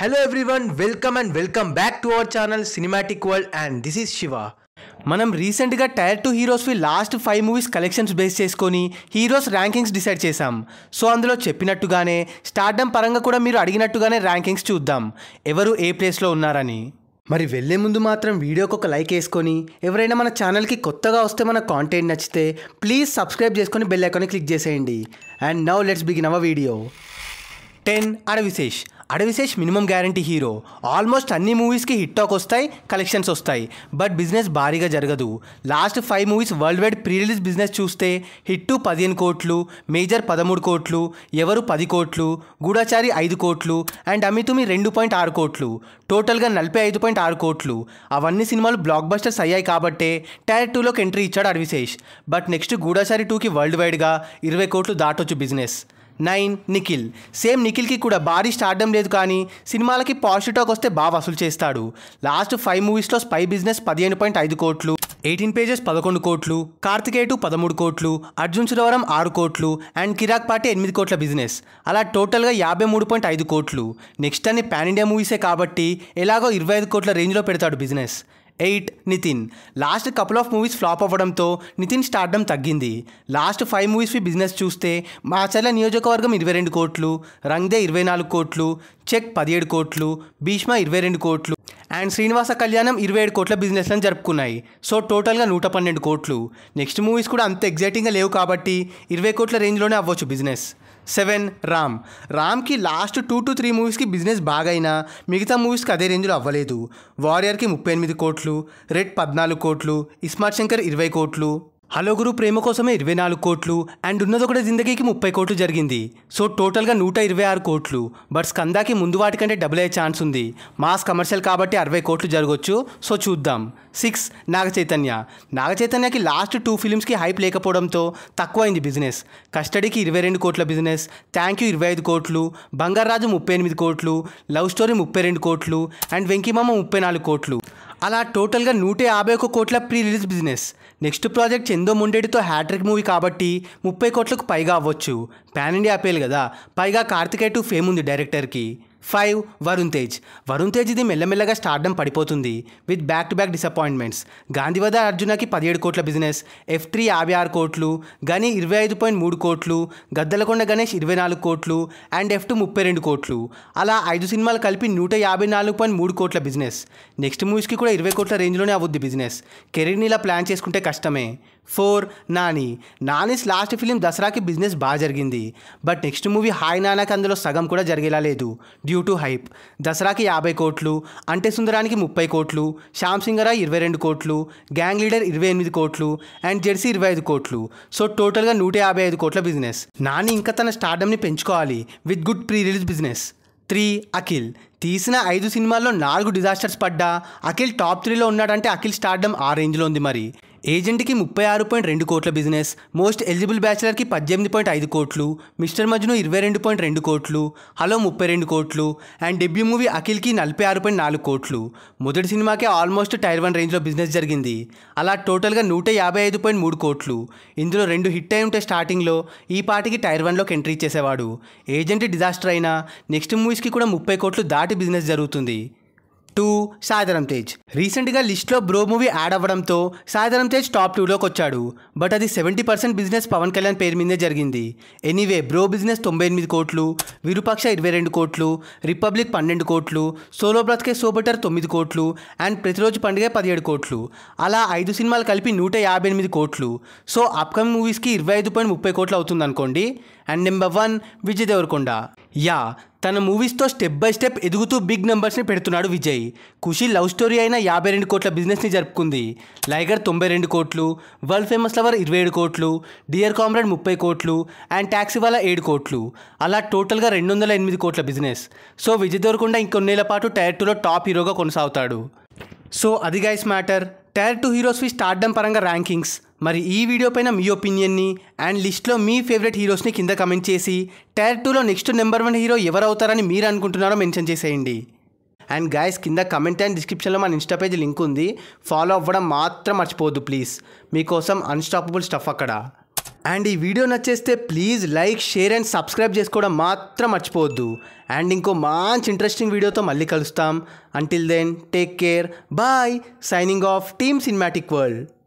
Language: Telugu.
hello everyone welcome and welcome back to our channel cinematic world and this is Shiva మనం రీసెంట్గా టైర్ టూ హీరోస్వి last five movies collections base చేసుకొని హీరోస్ ర్యాంకింగ్స్ డిసైడ్ చేశాం సో అందులో చెప్పినట్టుగానే స్టార్డమ్ పరంగా కూడా మీరు అడిగినట్టుగానే ర్యాంకింగ్స్ చూద్దాం ఎవరు ఏ ప్లేస్లో ఉన్నారని మరి వెళ్ళే ముందు మాత్రం వీడియోకి ఒక లైక్ వేసుకొని ఎవరైనా మన ఛానల్కి కొత్తగా వస్తే మన కాంటెంట్ నచ్చితే ప్లీజ్ సబ్స్క్రైబ్ చేసుకొని బెల్ ఐకాన్ క్లిక్ చేసేయండి and now let's begin our video ten Adivi Sesh Adivi Sesh minimum guarantee hero almost అన్ని మూవీస్కి హిట్ టాక్ వస్తాయి కలెక్షన్స్ వస్తాయి బట్ బిజినెస్ భారీగా జరగదు last five movies world wide pre release business చూస్తే హిట్టు పదిహేను కోట్లు మేజర్ పదమూడు కోట్లు ఎవరు పది కోట్లు గూఢాచారి ఐదు కోట్లు అండ్ అమితుమి రెండు పాయింట్ ఆరు కోట్లు టోటల్గా నలభై ఐదు పాయింట్ ఆరు కోట్లు అవన్నీ సినిమాలు బ్లాక్ బస్టర్స్ అయ్యాయి కాబట్టే టైర్ టూలోకి ఎంట్రీ ఇచ్చాడు అడవిశేష్ బట్ నెక్స్ట్ గూఢాచారి టూకి వరల్డ్ వైడ్గా ఇరవై కోట్లు దాటొచ్చు బిజినెస్ నైన్ నిఖిల్ సేమ్ నిఖిల్కి కూడా భారీ స్టార్డం లేదు కానీ సినిమాలకి పాజిటివ్ టాక్ వస్తే బాగా వసూలు చేస్తాడు లాస్ట్ ఫైవ్ మూవీస్లో స్పై బిజినెస్ పదిహేను పాయింట్ ఐదు కోట్లు ఎయిటీన్ పేజెస్ పదకొండు కోట్లు కార్తికేటు పదమూడు కోట్లు అర్జున్ సురవరం ఆరు కోట్లు అండ్ కిరాక్ పాటి ఎనిమిది కోట్ల బిజినెస్ అలా టోటల్గా యాభై మూడు పాయింట్ ఐదు కోట్లు నెక్స్ట్ అన్ని పాన్ ఇండియా మూవీసే కాబట్టి ఎలాగో ఇరవై ఐదు కోట్ల రేంజ్లో పెడతాడు business eight Nithin last couple of movies flop అవ్వడంతో నితిన్ స్టార్డం తగ్గింది లాస్ట్ ఫైవ్ మూవీస్వి బిజినెస్ చూస్తే మా మాచర్ల నియోజకవర్గం ఇరవై రెండు కోట్లు రంగ్దే ఇరవై నాలుగు కోట్లు చెక్ పదిహేడు కోట్లు భీష్మ ఇరవై రెండు కోట్లు అండ్ శ్రీనివాస కళ్యాణం ఇరవై ఏడు కోట్ల బిజినెస్లను జరుపుకున్నాయి సో టోటల్గా నూట పన్నెండు కోట్లు నెక్స్ట్ మూవీస్ కూడా అంత ఎగ్జైటింగ్గా లేవు కాబట్టి ఇరవై కోట్ల రేంజ్లోనే అవ్వచ్చు బిజినెస్ సెవెన్ రామ్ రామ్కి లాస్ట్ టూ టు త్రీ మూవీస్కి బిజినెస్ బాగైనా మిగతా మూవీస్కి అదే రేంజ్లో అవ్వలేదు వారియర్కి ముప్పై ఎనిమిది కోట్లు రెడ్ పద్నాలుగు కోట్లు ఇస్మార్ట్ శంకర్ ఇరవై కోట్లు హలో గురు ప్రేమ కోసమే ఇరవై నాలుగు కోట్లు అండ్ ఉన్నది ఒకటి జిందగీకి ముప్పై కోట్లు జరిగింది సో టోటల్గా నూట ఇరవై ఆరు కోట్లు బట్ స్కందాకి ముందు వాటికంటే డబుల్ అయ్యే ఛాన్స్ ఉంది మాస్ కమర్షియల్ కాబట్టి అరవై కోట్లు జరగవచ్చు సో చూద్దాం సిక్స్ నాగ చైతన్య నాగ చైతన్యకి లాస్ట్ టూ ఫిలిమ్స్కి హైప్ లేకపోవడంతో తక్కువైంది బిజినెస్ కస్టడీకి ఇరవై రెండు కోట్ల బిజినెస్ థ్యాంక్ యూ ఇరవై ఐదు కోట్లు బంగారాజు ముప్పై ఎనిమిది కోట్లు లవ్ స్టోరీ ముప్పై రెండు కోట్లు అండ్ వెంకీమామ ముప్పై నాలుగు కోట్లు అలా టోటల్గా నూట యాభై ఒక కోట్ల pre release business next project Chandoo ముండేడితో హ్యాట్రిక్ మూవీ కాబట్టి ముప్పై కోట్లకు పైగా అవ్వచ్చు పాన్ ఇండియా అపేల్ కదా పైగా కార్తికేయ టు ఫేమ్ ఉంది డైరెక్టర్కి ఫైవ్ వరుణ్ తేజ్ వరుణ్ తేజ్ ఇది మెల్లమెల్లగా స్టార్డం పడిపోతుంది with back to back disappointments గాంధీవద అర్జునకి పదిహేడు కోట్ల బిజినెస్ ఎఫ్ త్రీ యాభై ఆరు కోట్లు గని ఇరవై ఐదు పాయింట్ మూడు కోట్లు గద్దలకొండ గణేష్ ఇరవై నాలుగు కోట్లు అండ్ ఎఫ్ టూ ముప్పై రెండు కోట్లు అలా ఐదు సినిమాలు కలిపి నూట యాభై నాలుగు పాయింట్ మూడు కోట్ల బిజినెస్ నెక్స్ట్ మూవీస్కి కూడా ఇరవై కోట్ల రేంజ్లోనే అవుద్ది బిజినెస్ కెరీర్ని ఇలా ప్లాన్ చేసుకుంటే కష్టమే four Nani Nani's last film దసరాకి బిజినెస్ బాగా జరిగింది బట్ నెక్స్ట్ మూవీ హాయ్ నానాకి అందులో సగం కూడా జరిగేలా లేదు డ్యూ టు హైప్ దసరాకి యాభై కోట్లు అంటే సుందరానికి ముప్పై కోట్లు శ్యామ్ సింగరా ఇరవై రెండు కోట్లు గ్యాంగ్ లీడర్ ఇరవై ఎనిమిది కోట్లు అండ్ జెర్సీ ఇరవై ఐదు కోట్లు సో టోటల్గా నూట యాభై ఐదు కోట్ల బిజినెస్ నాని ఇంకా తన స్టార్డమ్ని పెంచుకోవాలి with good pre release business three Akhil తీసిన ఐదు సినిమాల్లో నాలుగు డిజాస్టర్స్ పడ్డా అఖిల్ టాప్ త్రీలో ఉన్నాడంటే అఖిల్ స్టార్డమ్ ఆ రేంజ్లో ఉంది మరి ఏజెంట్కి ముప్పై ఆరు పాయింట్ రెండు కోట్ల బిజినెస్ మోస్ట్ ఎలిజిబుల్ బ్యాచిలర్కి పద్దెనిమిది పాయింట్ ఐదు కోట్లు మిస్టర్ మజ్ను ఇరవై రెండు పాయింట్ రెండు కోట్లు హలో ముప్పై రెండు కోట్లు అండ్ డెబ్యూ మూవీ అఖిల్కి నలభై ఆరు పాయింట్ నాలుగు కోట్లు మొదటి సినిమాకే ఆల్మోస్ట్ టైర్ వన్ రేంజ్లో బిజినెస్ జరిగింది అలా టోటల్గా నూట యాభై ఐదు పాయింట్ మూడు కోట్లు ఇందులో రెండు హిట్ అయి ఉంటే స్టార్టింగ్లో ఈ పాటికి టైర్ వన్లోకి ఎంట్రీ చేసేవాడు ఏజెంట్ డిజాస్టర్ అయినా నెక్స్ట్ మూవీస్కి కూడా ముప్పై కోట్లు దాటి బిజినెస్ జరుగుతుంది టూ సాయిధరం తేజ్ రీసెంట్గా లిస్ట్లో బ్రో మూవీ యాడ్ అవ్వడంతో సాయిధరం తేజ్ టాప్ టూలోకి వచ్చాడు బట్ అది seventy percent business Pawan Kalyan పేరు మీదే జరిగింది ఎనీవే బ్రో బిజినెస్ తొంభై ఎనిమిది కోట్లు విరూపాక్ష ఇరవై రెండు కోట్లు రిపబ్లిక్ పన్నెండు కోట్లు సోలో బ్రత్కే సోబటర్ తొమ్మిది కోట్లు అండ్ ప్రతిరోజు పండుగ పదిహేడు కోట్లు అలా ఐదు సినిమాలు కలిపి నూట యాభై ఎనిమిది కోట్లు సో అప్కమింగ్ మూవీస్కి ఇరవై ఐదు పాయింట్ ముప్పై కోట్లు అవుతుంది అనుకోండి and number one Vijay Deverakonda యా తన మూవీస్తో స్టెప్ బై స్టెప్ ఎదుగుతూ బిగ్ నెంబర్స్ని పెడుతున్నాడు విజయ్ ఖుషి లవ్ స్టోరీ అయిన యాభై రెండు కోట్ల బిజినెస్ని జరుపుకుంది లైగర్ తొంభై రెండు కోట్లు వరల్డ్ ఫేమస్ లవర్ ఇరవై ఏడు కోట్లు డియర్ కామ్రేడ్ ముప్పై కోట్లు అండ్ ట్యాక్సీ వాళ్ళ ఏడు కోట్లు అలా టోటల్గా రెండు వందల ఎనిమిది కోట్ల బిజినెస్ సో విజయ్ దొరకుండా ఇంకొన్నేళ్ల పాటు టైర్ టూలో టాప్ హీరోగా కొనసాగుతాడు సో అది గైస్ మ్యాటర్ టైర్ టూ వి స్టార్డం పరంగా ర్యాంకింగ్స్ మరి ఈ వీడియో పైన మీ ఒపీనియన్ని అండ్ లిస్ట్లో మీ ఫేవరెట్ హీరోస్ని కింద కమెంట్ చేసి టైర్ టూలో నెక్స్ట్ నెంబర్ వన్ హీరో ఎవరవుతారని మీరు అనుకుంటున్నారో మెన్షన్ చేసేయండి అండ్ గాయస్ కింద కమెంట్ అండ్ డిస్క్రిప్షన్లో మన ఇన్స్టా పేజ్ లింక్ ఉంది ఫాలో అవ్వడం మాత్రం మర్చిపోవద్దు ప్లీజ్ మీకోసం అన్స్టాపబుల్ స్టఫ్ అక్కడ అండ్ ఈ వీడియో నచ్చేస్తే please like share and subscribe చేసుకోవడం మాత్రం మర్చిపోవద్దు అండ్ ఇంకో మంచి ఇంట్రెస్టింగ్ వీడియోతో మళ్ళీ కలుస్తాం until then take care bye signing off team cinematic world